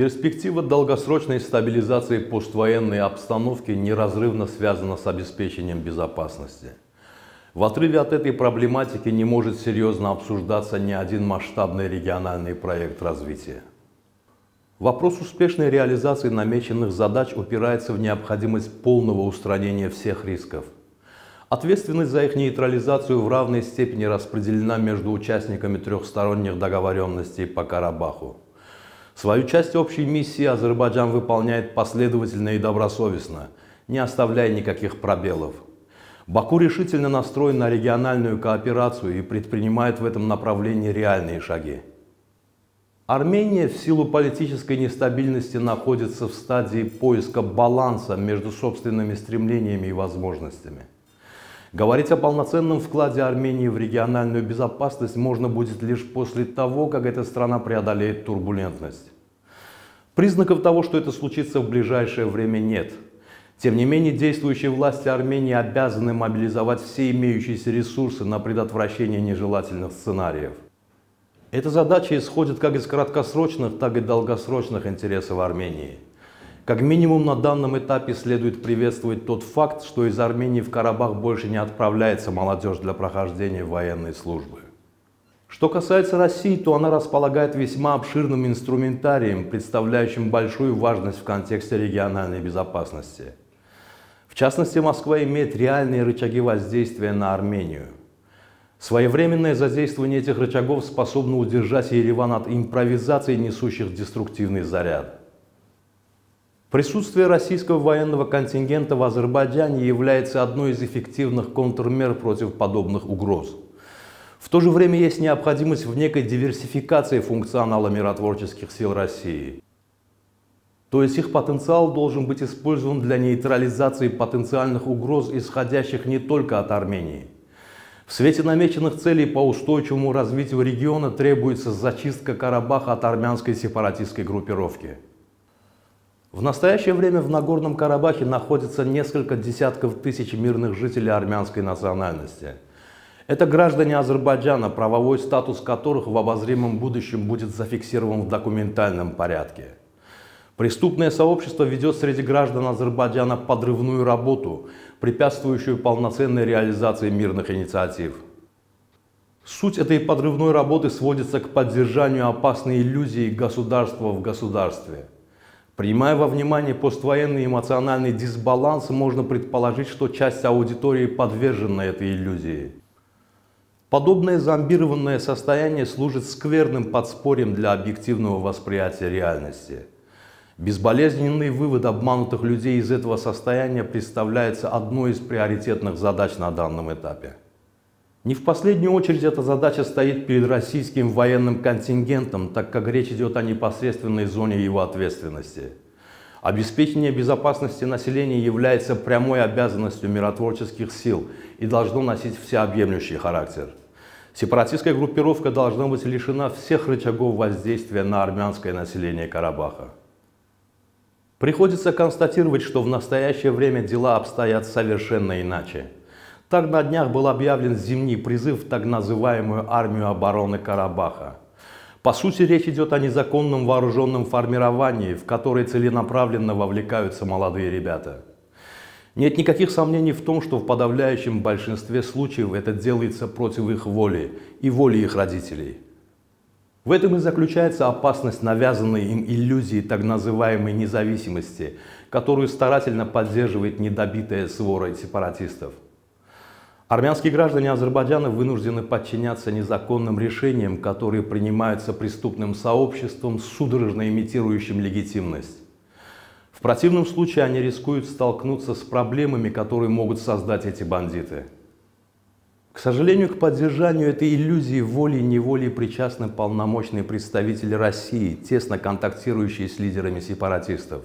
Перспектива долгосрочной стабилизации поствоенной обстановки неразрывно связана с обеспечением безопасности. В отрыве от этой проблематики не может серьезно обсуждаться ни один масштабный региональный проект развития. Вопрос успешной реализации намеченных задач упирается в необходимость полного устранения всех рисков. Ответственность за их нейтрализацию в равной степени распределена между участниками трехсторонних договоренностей по Карабаху. Свою часть общей миссии Азербайджан выполняет последовательно и добросовестно, не оставляя никаких пробелов. Баку решительно настроен на региональную кооперацию и предпринимает в этом направлении реальные шаги. Армения в силу политической нестабильности находится в стадии поиска баланса между собственными стремлениями и возможностями. Говорить о полноценном вкладе Армении в региональную безопасность можно будет лишь после того, как эта страна преодолеет турбулентность. Признаков того, что это случится в ближайшее время нет. Тем не менее, действующие власти Армении обязаны мобилизовать все имеющиеся ресурсы на предотвращение нежелательных сценариев. Эта задача исходит как из краткосрочных, так и долгосрочных интересов Армении. Как минимум на данном этапе следует приветствовать тот факт, что из Армении в Карабах больше не отправляется молодежь для прохождения военной службы. Что касается России, то она располагает весьма обширным инструментарием, представляющим большую важность в контексте региональной безопасности. В частности, Москва имеет реальные рычаги воздействия на Армению. Своевременное задействование этих рычагов способно удержать Ереван от импровизации несущих деструктивный заряд. Присутствие российского военного контингента в Азербайджане является одной из эффективных контрмер против подобных угроз. В то же время есть необходимость в некой диверсификации функционала миротворческих сил России. То есть их потенциал должен быть использован для нейтрализации потенциальных угроз, исходящих не только от Армении. В свете намеченных целей по устойчивому развитию региона требуется зачистка Карабаха от армянской сепаратистской группировки. В настоящее время в Нагорном Карабахе находится несколько десятков тысяч мирных жителей армянской национальности. Это граждане Азербайджана, правовой статус которых в обозримом будущем будет зафиксирован в документальном порядке. Преступное сообщество ведет среди граждан Азербайджана подрывную работу, препятствующую полноценной реализации мирных инициатив. Суть этой подрывной работы сводится к поддержанию опасной иллюзии государства в государстве – Принимая во внимание поствоенный эмоциональный дисбаланс, можно предположить, что часть аудитории подвержена этой иллюзии. Подобное зомбированное состояние служит скверным подспорьем для объективного восприятия реальности. Безболезненный вывод обманутых людей из этого состояния представляется одной из приоритетных задач на данном этапе. Не в последнюю очередь эта задача стоит перед российским военным контингентом, так как речь идет о непосредственной зоне его ответственности. Обеспечение безопасности населения является прямой обязанностью миротворческих сил и должно носить всеобъемлющий характер. Сепаратистская группировка должна быть лишена всех рычагов воздействия на армянское население Карабаха. Приходится констатировать, что в настоящее время дела обстоят совершенно иначе. Так на днях был объявлен зимний призыв в так называемую армию обороны Карабаха. По сути, речь идет о незаконном вооруженном формировании, в которое целенаправленно вовлекаются молодые ребята. Нет никаких сомнений в том, что в подавляющем большинстве случаев это делается против их воли и воли их родителей. В этом и заключается опасность навязанной им иллюзии так называемой независимости, которую старательно поддерживает недобитая свора сепаратистов. Армянские граждане Азербайджана вынуждены подчиняться незаконным решениям, которые принимаются преступным сообществом, судорожно имитирующим легитимность. В противном случае они рискуют столкнуться с проблемами, которые могут создать эти бандиты. К сожалению, к поддержанию этой иллюзии волей-неволей причастны полномочные представители России, тесно контактирующие с лидерами сепаратистов.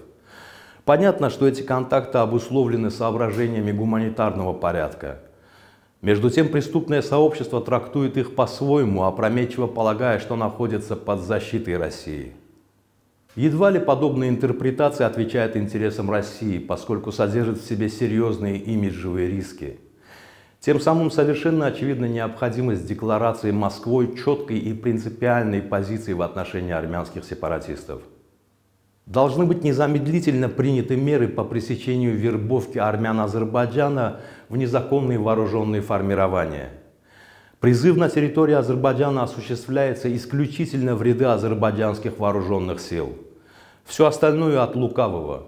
Понятно, что эти контакты обусловлены соображениями гуманитарного порядка – между тем преступное сообщество трактует их по-своему, опрометчиво полагая, что находятся под защитой России. Едва ли подобная интерпретация отвечает интересам России, поскольку содержит в себе серьезные имиджевые риски. Тем самым совершенно очевидна необходимость декларации Москвой четкой и принципиальной позиции в отношении армянских сепаратистов – Должны быть незамедлительно приняты меры по пресечению вербовки армян Азербайджана в незаконные вооруженные формирования. Призыв на территории Азербайджана осуществляется исключительно в ряды азербайджанских вооруженных сил. Все остальное от лукавого.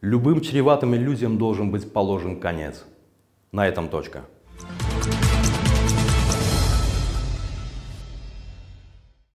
Любым чреватым людям должен быть положен конец. На этом точка.